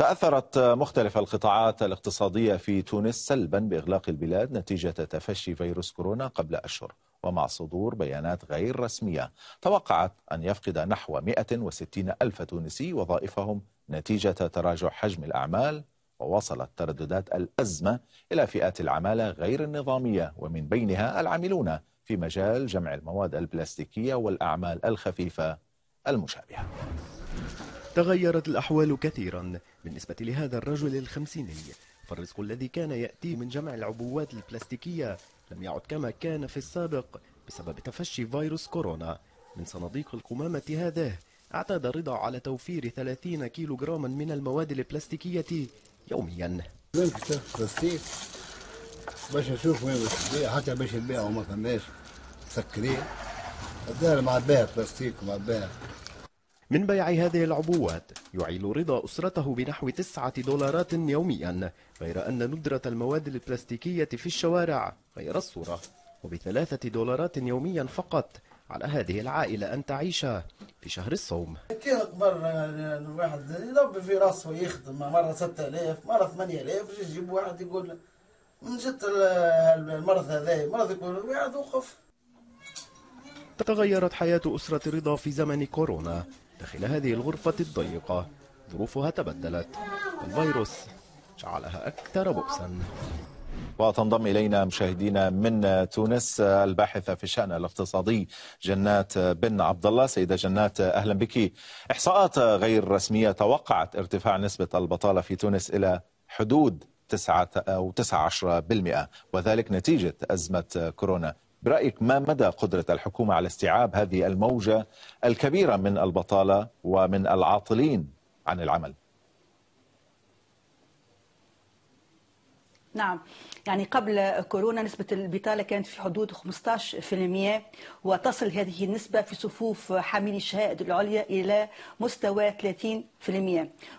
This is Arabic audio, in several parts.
تأثرت مختلف القطاعات الاقتصادية في تونس سلبا بإغلاق البلاد نتيجة تفشي فيروس كورونا قبل أشهر ومع صدور بيانات غير رسمية توقعت أن يفقد نحو 160 ألف تونسي وظائفهم نتيجة تراجع حجم الأعمال ووصلت ترددات الأزمة إلى فئات العمالة غير النظامية ومن بينها العاملون في مجال جمع المواد البلاستيكية والأعمال الخفيفة المشابهة تغيرت الأحوال كثيرا بالنسبة لهذا الرجل الخمسيني فالرزق الذي كان يأتي من جمع العبوات البلاستيكية لم يعد كما كان في السابق بسبب تفشي فيروس كورونا من صناديق القمامة هذه اعتاد رضا على توفير 30 كيلو جراما من المواد البلاستيكية يوميا بلاستيك باش نشوف وين باش حتى باش نبيع وما فماش مسكرين الدار بها بلاستيك بها من بيع هذه العبوات يعيل رضا أسرته بنحو تسعة دولارات يوميا غير أن ندرة المواد البلاستيكية في الشوارع غير الصورة وبثلاثة دولارات يوميا فقط على هذه العائلة أن تعيش في شهر الصوم كانت مرة الواحد يلبي في راسه ويخدم مرة 6000 مرة 8000 يجيب واحد يقول من جت المرض هذا مرض يقول واحد وقف تغيرت حياة أسرة رضا في زمن كورونا داخل هذه الغرفة الضيقة ظروفها تبدلت الفيروس جعلها أكثر بؤسا وتنضم إلينا مشاهدينا من تونس الباحثة في الشأن الاقتصادي جنات بن عبد الله سيدة جنات أهلا بك إحصاءات غير رسمية توقعت ارتفاع نسبة البطالة في تونس إلى حدود 9 أو 19% وذلك نتيجة أزمة كورونا برأيك ما مدى قدرة الحكومة على استيعاب هذه الموجة الكبيرة من البطالة ومن العاطلين عن العمل؟ نعم يعني قبل كورونا نسبة البطالة كانت في حدود 15% وتصل هذه النسبة في صفوف حاملي الشهائد العليا إلى مستوى 30%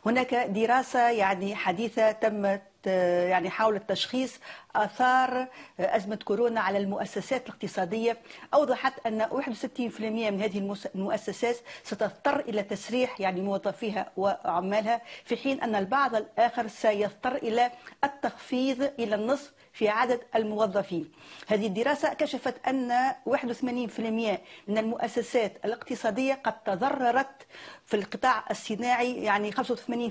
هناك دراسة يعني حديثة تمت يعني حاول التشخيص اثار آه، ازمه كورونا على المؤسسات الاقتصاديه اوضحت ان 61% من هذه المؤسسات ستضطر الى تسريح يعني موظفيها وعمالها في حين ان البعض الاخر سيضطر الى التخفيض الى النصف في عدد الموظفين هذه الدراسة كشفت أن 81% من المؤسسات الاقتصادية قد تضررت في القطاع الصناعي يعني 85%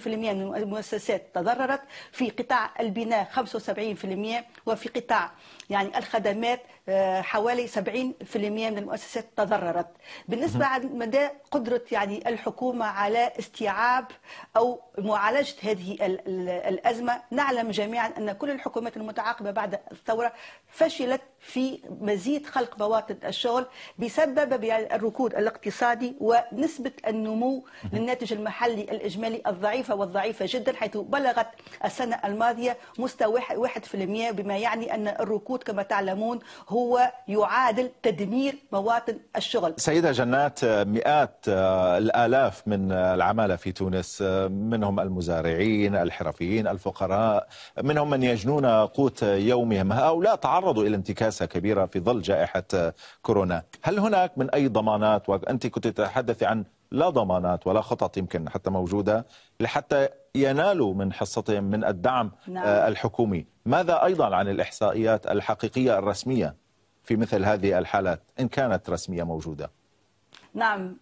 من المؤسسات تضررت في قطاع البناء 75% وفي قطاع يعني الخدمات آه، حوالي 70% من المؤسسات تضررت بالنسبة على مدى قدرة يعني الحكومة على استيعاب أو معالجة هذه الأزمة نعلم جميعا أن كل الحكومات المتعاقبة بعد الثورة فشلت في مزيد خلق مواطن الشغل بسبب الركود الاقتصادي ونسبة النمو للناتج المحلي الإجمالي الضعيفة والضعيفة جدا حيث بلغت السنة الماضية مستوى 1% بما يعني أن الركود كما تعلمون هو يعادل تدمير مواطن الشغل سيدة جنات مئات آه، الآلاف من العمالة في تونس آه، منهم المزارعين الحرفيين الفقراء منهم من يجنون قوت يومهم هؤلاء تعرضوا إلى انتكاسة كبيرة في ظل جائحة آه، كورونا هل هناك من أي ضمانات وأنت كنت تتحدث عن لا ضمانات ولا خطط يمكن حتى موجودة لحتى ينالوا من حصتهم من الدعم آه، نعم. الحكومي ماذا أيضا عن الإحصائيات الحقيقية الرسمية في مثل هذه الحالات إن كانت رسمية موجودة نعم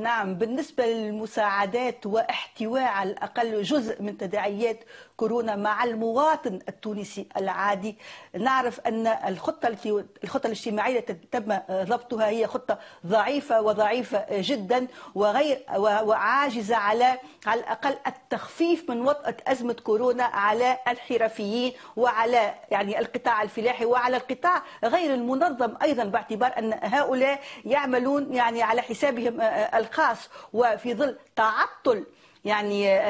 نعم بالنسبة للمساعدات واحتواء على الأقل جزء من تداعيات كورونا مع المواطن التونسي العادي نعرف أن الخطة التي الخطة الاجتماعية التي تم ضبطها هي خطة ضعيفة وضعيفة جدا وغير وعاجزة على على الأقل التخفيف من وطأة أزمة كورونا على الحرفيين وعلى يعني القطاع الفلاحي وعلى القطاع غير المنظم أيضا باعتبار أن هؤلاء يعملون يعني على حسابهم الخاص وفي ظل تعطل يعني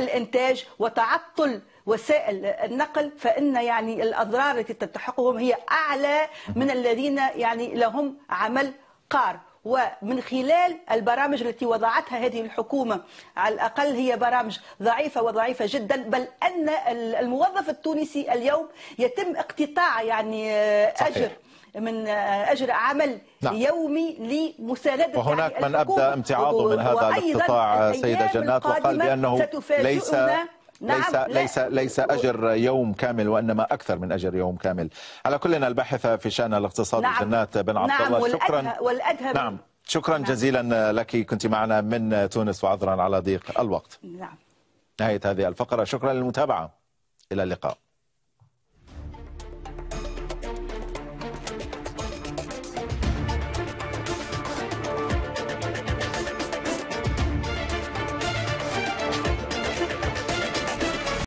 الانتاج وتعطل وسائل النقل فان يعني الاضرار التي تلتحقهم هي اعلى من الذين يعني لهم عمل قار ومن خلال البرامج التي وضعتها هذه الحكومة على الأقل هي برامج ضعيفة وضعيفة جدا بل أن الموظف التونسي اليوم يتم اقتطاع يعني آه، أجر صحيح. من آه، اجر عمل نعم. يومي لمساندة يعني وهناك يعني من أبدى امتعاضه من هذا الاقتطاع سيدة جنات وقال بأنه ليس ليس نعم ليس لا. ليس اجر يوم كامل وانما اكثر من اجر يوم كامل. على كلنا الباحثه في شان الاقتصاد نعم جنات بن عبد نعم الله والأدهى شكرا والأدهى نعم شكرا نعم. جزيلا لك كنت معنا من تونس وعذرا على ضيق الوقت. نعم. نهايه هذه الفقره شكرا للمتابعه. الى اللقاء.